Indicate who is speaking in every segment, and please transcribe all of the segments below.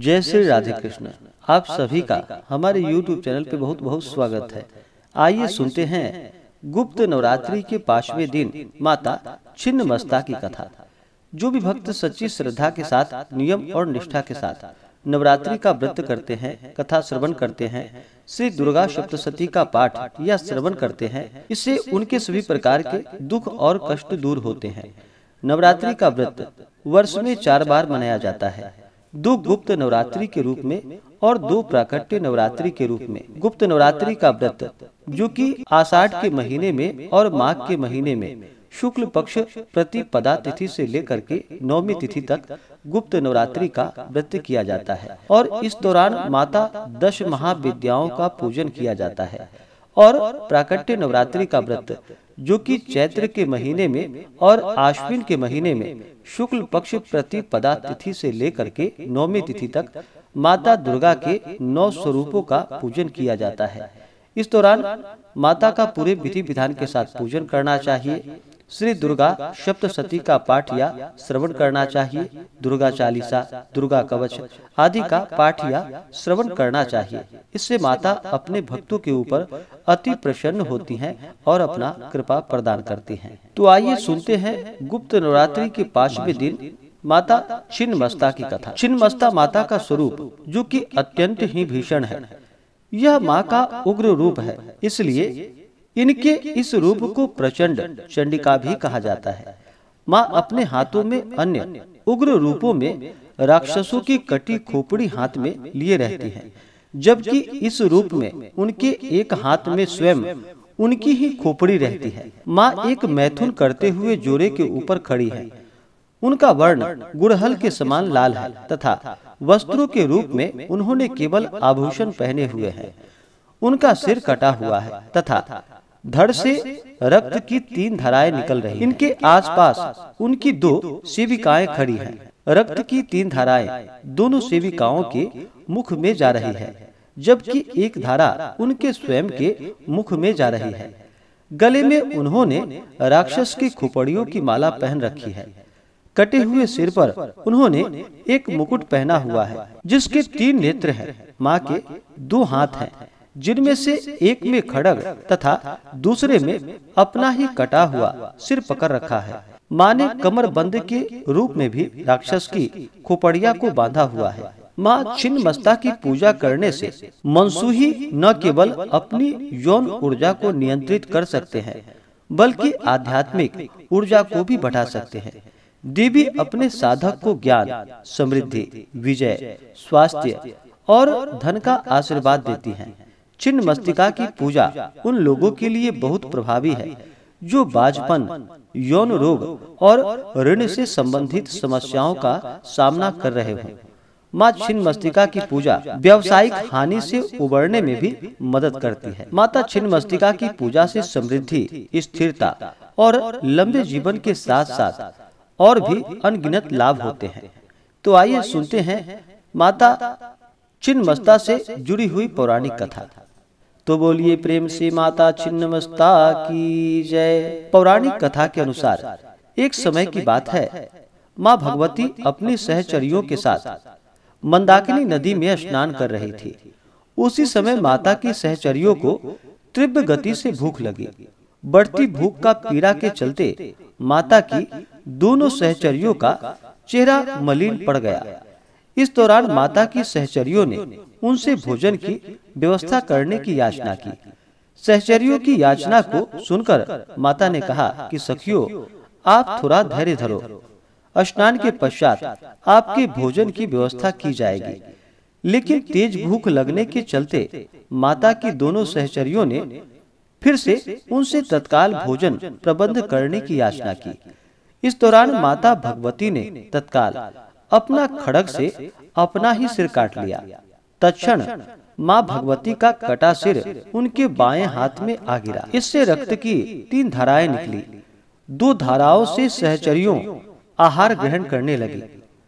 Speaker 1: जय श्री राधे कृष्ण आप सभी का हमारे YouTube चैनल पे बहुत बहुत स्वागत है आइए सुनते हैं गुप्त नवरात्रि के पांचवें दिन माता छिन्न मस्ता की कथा जो भी भक्त सच्ची श्रद्धा के साथ नियम और निष्ठा के साथ नवरात्रि का व्रत करते हैं कथा श्रवण करते हैं श्री दुर्गा सप्तशती का पाठ या श्रवण करते हैं इससे उनके सभी प्रकार के दुख और कष्ट दूर होते हैं नवरात्रि का व्रत वर्ष में चार बार मनाया जाता है दो गुप्त नवरात्रि के रूप में और दो प्राकट्य नवरात्रि के रूप में गुप्त नवरात्रि का व्रत जो कि आषाढ़ के महीने में और माघ के महीने में शुक्ल पक्ष प्रतिपदा तिथि से लेकर के नौमी तिथि तक गुप्त नवरात्रि का व्रत किया जाता है और इस दौरान माता दश महाविद्याओं का पूजन किया जाता है और प्राकट्य नवरात्रि का व्रत जो कि चैत्र के महीने में और आश्विन के महीने में शुक्ल पक्ष प्रतिपदा तिथि से लेकर के नौमी तिथि तक माता दुर्गा के नौ स्वरूपों का पूजन किया जाता है इस दौरान माता का पूरे विधि विधान के साथ पूजन करना चाहिए श्री दुर्गा सप्त सती का पाठ या श्रवण करना चाहिए दुर्गा चालीसा दुर्गा कवच आदि का पाठ या श्रवण करना चाहिए इससे माता अपने भक्तों के ऊपर अति प्रसन्न होती हैं और अपना कृपा प्रदान करती हैं। तो आइए सुनते हैं गुप्त नवरात्रि के पांचवें दिन माता छिन्न मस्ता की कथा छिन्न मस्ता माता का स्वरूप जो की अत्यंत ही भीषण है यह माँ का उग्र रूप है इसलिए इनके इस रूप को प्रचंड चंडिका भी कहा जाता है माँ अपने हाथों में अन्य उग्र रूपों में राक्षसों की कटी खोपड़ी हाथ में लिए रहती है जबकि इस रूप में उनके एक हाथ में स्वयं उनकी ही खोपड़ी रहती है माँ एक मैथुन करते हुए जोरे के ऊपर खड़ी है उनका वर्ण गुड़हल के समान लाल है तथा वस्त्रों के रूप में उन्होंने केवल आभूषण पहने हुए हैं उनका सिर कटा हुआ है तथा धड़ से रक्त की तीन धाराएं निकल रही इनके आसपास उनकी दो सेविकाएं खड़ी हैं। रक्त की तीन धाराएं दोनों सेविकाओं के मुख में जा रही है जबकि एक धारा उनके स्वयं के मुख में जा रही है गले में उन्होंने राक्षस की खुपड़ियों की माला पहन रखी है कटे हुए सिर पर उन्होंने एक मुकुट पहना हुआ है जिसके तीन नेत्र हैं, माँ के दो हाथ हैं जिनमें से एक में खड़ग तथा दूसरे में अपना ही कटा हुआ सिर पकड़ रखा है माँ ने कमर बंद के रूप में भी राक्षस की खोपड़िया को बांधा हुआ है माँ छिन्न मस्ता की पूजा करने से मनसूही न केवल अपनी यौन ऊर्जा को नियंत्रित कर सकते हैं बल्कि आध्यात्मिक ऊर्जा को भी बढ़ा सकते हैं देवी अपने साधक को ज्ञान समृद्धि विजय स्वास्थ्य और धन का आशीर्वाद देती हैं। छिन्न मस्तिका की पूजा उन लोगों के लिए बहुत प्रभावी है जो बाजपन यौन रोग और ऋण से संबंधित समस्याओं का सामना कर रहे हों माँ छिन्न मस्तिका की पूजा व्यावसायिक हानि से उबरने में भी मदद करती है माता छिन्न मस्तिका की पूजा से समृद्धि स्थिरता और लंबे जीवन के साथ साथ और भी अनगिनत लाभ होते हैं तो, तो आइए सुनते हैं माता छिन्न मस्ता से जुड़ी हुई पौराणिक कथा तो बोलिए प्रेम से माता छिन्नमस्ता की जय पौराणिक कथा के अनुसार एक समय की बात है माँ भगवती अपनी सहचरियों के साथ मंदाकिनी नदी में स्नान कर रही थी उसी समय माता की सहचरियों को तीव्र गति से भूख लगी बढ़ती भूख का पीड़ा के चलते माता की दोनों सहचरियों का चेहरा मलिन पड़ गया इस दौरान माता की सहचरियों ने उनसे भोजन की व्यवस्था करने की याचना की सहचरियों की याचना को सुनकर माता ने कहा कि सखियो आप थोड़ा धैर्य धरो स्नान के पश्चात आपके भोजन की व्यवस्था की जाएगी लेकिन तेज भूख लगने के चलते माता की दोनों सहचरियों ने फिर से उनसे तत्काल भोजन प्रबंध करने की याचना की इस दौरान माता भगवती ने तत्काल अपना खड़ग से अपना ही सिर काट लिया तक्षण माँ भगवती का कटा सिर उनके बाएं हाथ में आ गिरा इससे रक्त की तीन धाराएं निकली दो धाराओं से सहचरियों आहार ग्रहण करने लगी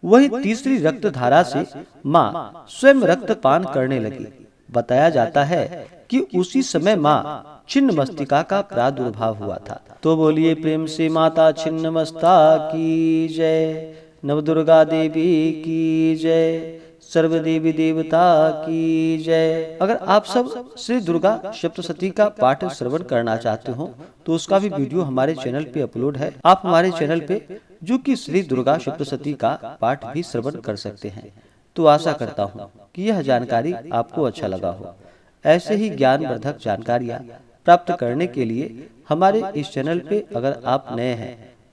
Speaker 1: वही तीसरी रक्त धारा से माँ स्वयं रक्त पान करने लगी बताया जाता है कि उसी समय माँ छिन्न मस्तिका का प्रादुर्भाव हुआ था तो बोलिए प्रेम से माता छिन्न मस्ता की जय नवदुर्गा देवी की जय सर्व देवी देवता की जय अगर आप सब श्री दुर्गा सप्तशती का पाठ श्रवण करना चाहते हो तो उसका भी वीडियो हमारे चैनल पे अपलोड है आप हमारे चैनल पे जो कि श्री दुर्गा सप्तशती का पाठ भी श्रवण कर सकते हैं तो आशा करता हूँ कि यह जानकारी आपको अच्छा लगा हो ऐसे ही ज्ञान वर्धक जानकारियाँ प्राप्त करने के लिए हमारे इस चैनल पे अगर आप नए हैं